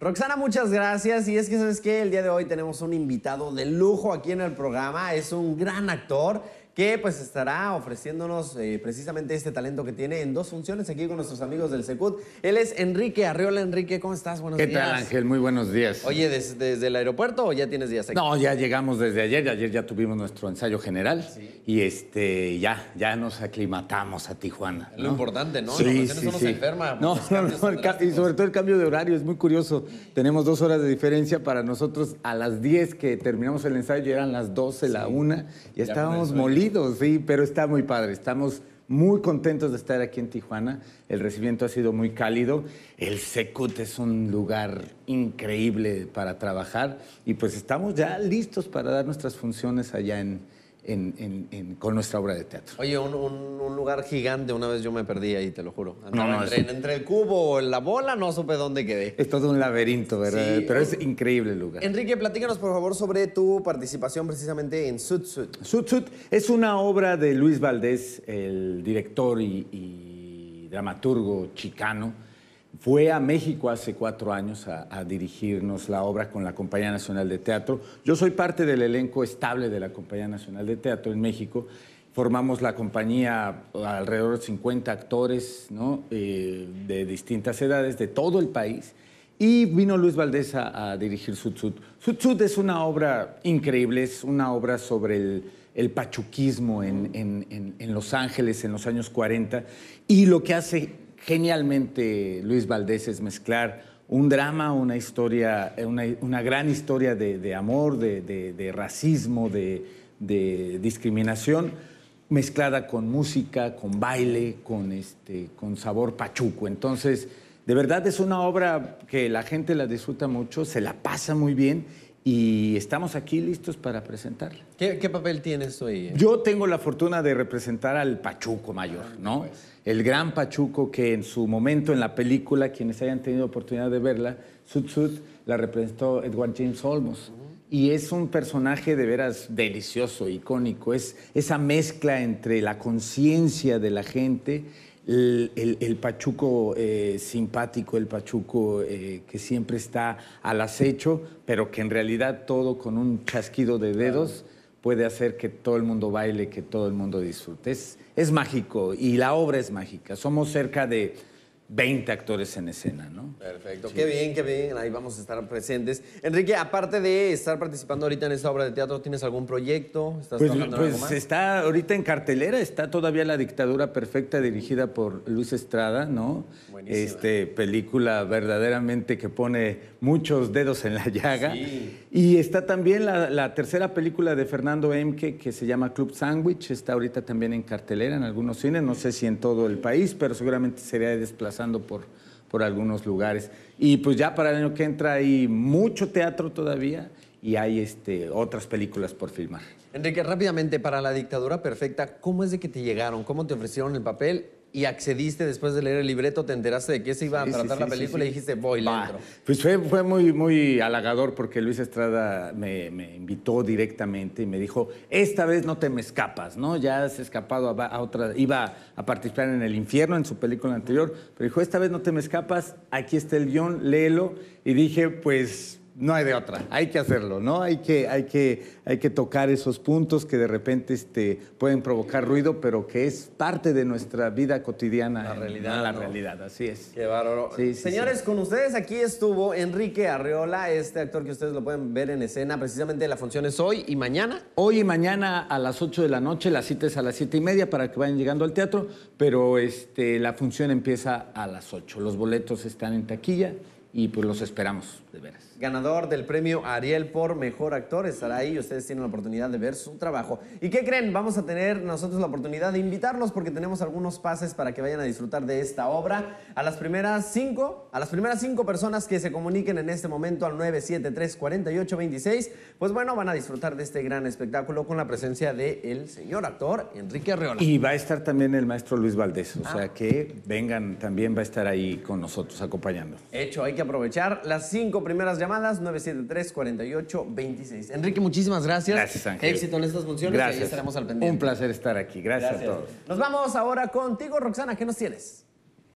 Roxana, muchas gracias. Y es que, ¿sabes que El día de hoy tenemos un invitado de lujo aquí en el programa. Es un gran actor que pues estará ofreciéndonos eh, precisamente este talento que tiene en dos funciones aquí con nuestros amigos del Secut. Él es Enrique Arriola. Enrique, ¿cómo estás? Buenos días. ¿Qué tal, Ángel? Muy buenos días. Oye, ¿desde el aeropuerto o ya tienes días aquí? No, ya llegamos desde ayer. Ayer ya tuvimos nuestro ensayo general y este ya, ya nos aclimatamos a Tijuana. Lo importante, ¿no? Sí, sí, pues, no sí. enferma. No, no, y sobre todo el cambio de horario. Es muy curioso. Tenemos dos horas de diferencia para nosotros a las 10 que terminamos el ensayo. Ya eran las 12, la 1. y ya estábamos molidos sí, pero está muy padre. Estamos muy contentos de estar aquí en Tijuana. El recibimiento ha sido muy cálido. El Secut es un lugar increíble para trabajar y pues estamos ya listos para dar nuestras funciones allá en, con nuestra obra de teatro. Oye, un, lugar gigante, una vez yo me perdí ahí, te lo juro. no, entre, el cubo o la bola, no supe dónde quedé. Es todo un laberinto, ¿verdad? Pero es increíble el lugar. Enrique, platícanos por favor sobre tu participación precisamente en Sut Sut. es una obra de Luis Valdés, el director y, y dramaturgo chicano fue a México hace cuatro años a, dirigirnos la obra con la Compañía Nacional de Teatro. Yo soy parte del elenco estable de la Compañía Nacional de Teatro en México. Formamos la compañía uh, alrededor de 50 actores eh, de distintas edades, de todo el país. Y vino Luis Valdés a, dirigir a dirigir Sutsut. Sutsut es una obra increíble, es una obra sobre el, pachuquismo en, en Los Ángeles en los años 40. Y lo que hace genialmente Luis Valdés es mezclar un drama, una historia, eh, una, gran historia de, amor, de, racismo, de, discriminación, mezclada con música, con baile, con, este, con sabor pachuco. Entonces, de verdad es una obra que la gente la disfruta mucho, se la pasa muy bien y estamos aquí listos para presentarla. ¿Qué, ¿Qué, papel tienes hoy? Yo tengo la fortuna de representar al Pachuco Mayor, ah, ¿no? Pues. El gran Pachuco que en su momento en la película, quienes hayan tenido oportunidad de verla, Sud Sud, la representó Edward James Olmos. Y es un personaje de veras delicioso, icónico. Es esa mezcla entre la conciencia de la gente eh, el, pachuco eh, simpático, el pachuco eh, que siempre está al acecho, pero que en realidad todo con un chasquido de dedos puede hacer que todo el mundo baile, que todo el mundo disfrute. es mágico y la obra es mágica. Somos cerca de 20 actores en escena, ¿no? Perfecto. Qué bien, qué bien. Ahí vamos a estar presentes. Enrique, aparte de estar participando ahorita en esa obra de teatro, ¿tienes algún proyecto? pues, pues está ahorita en cartelera, está todavía La dictadura perfecta dirigida por Luis Estrada, ¿no? Buenísima. Este, película verdaderamente que pone muchos dedos en la llaga. Y está también la, tercera película de Fernando Emke que se llama Club Sandwich, está ahorita también en cartelera en algunos cines, no sé si en todo el país, pero seguramente sería de desplazamiento por, algunos lugares. Y pues ya para el año que entra hay mucho teatro todavía y hay este, otras películas por filmar. Enrique, rápidamente, para La Dictadura Perfecta, ¿cómo es de que te llegaron? ¿Cómo te ofrecieron el papel? y accediste después de leer el libreto, te enteraste de qué se iba a tratar la película y dijiste, voy, le entro. Pues fue, fue, muy, muy halagador porque Luis Estrada me, invitó directamente y me dijo, esta vez no te me escapas, ¿no? Ya has escapado a, a, otra, iba a participar en El Infierno, en su película anterior, pero dijo, esta vez no te me escapas, aquí está el guión, léelo. Y dije, pues no hay de otra, hay que hacerlo, ¿no? Hay que, hay que, hay que tocar esos puntos que de repente este, pueden provocar ruido, pero que es parte de nuestra vida cotidiana. La realidad. la realidad, así es. Qué Señores, con ustedes aquí estuvo Enrique Arreola, este actor que ustedes lo pueden ver en escena. Precisamente la función es hoy y mañana. Hoy y mañana a las 8 de la noche, la cita es a las 7 y media para que vayan llegando al teatro, pero este, la función empieza a las 8. Los boletos están en taquilla y pues los esperamos, de veras. Ganador del premio Ariel por Mejor Actor estará ahí y ustedes tienen la oportunidad de ver su trabajo. ¿Y qué creen? Vamos a tener nosotros la oportunidad de invitarlos porque tenemos algunos pases para que vayan a disfrutar de esta obra. A las primeras cinco, a las primeras cinco personas que se comuniquen en este momento al 973-4826, pues bueno, van a disfrutar de este gran espectáculo con la presencia del el señor actor Enrique Arreola. Y va a estar también el maestro Luis Valdés, o ah. sea que vengan, también va a estar ahí con nosotros acompañando. Hecho, hay que aprovechar las cinco primeras llamadas, 973-4826. Enrique, muchísimas gracias. Gracias, Ángel. Éxito en estas funciones gracias. y estaremos al pendiente. Un placer estar aquí. gracias, a todos. Nos vamos ahora contigo, Roxana. ¿Qué nos tienes?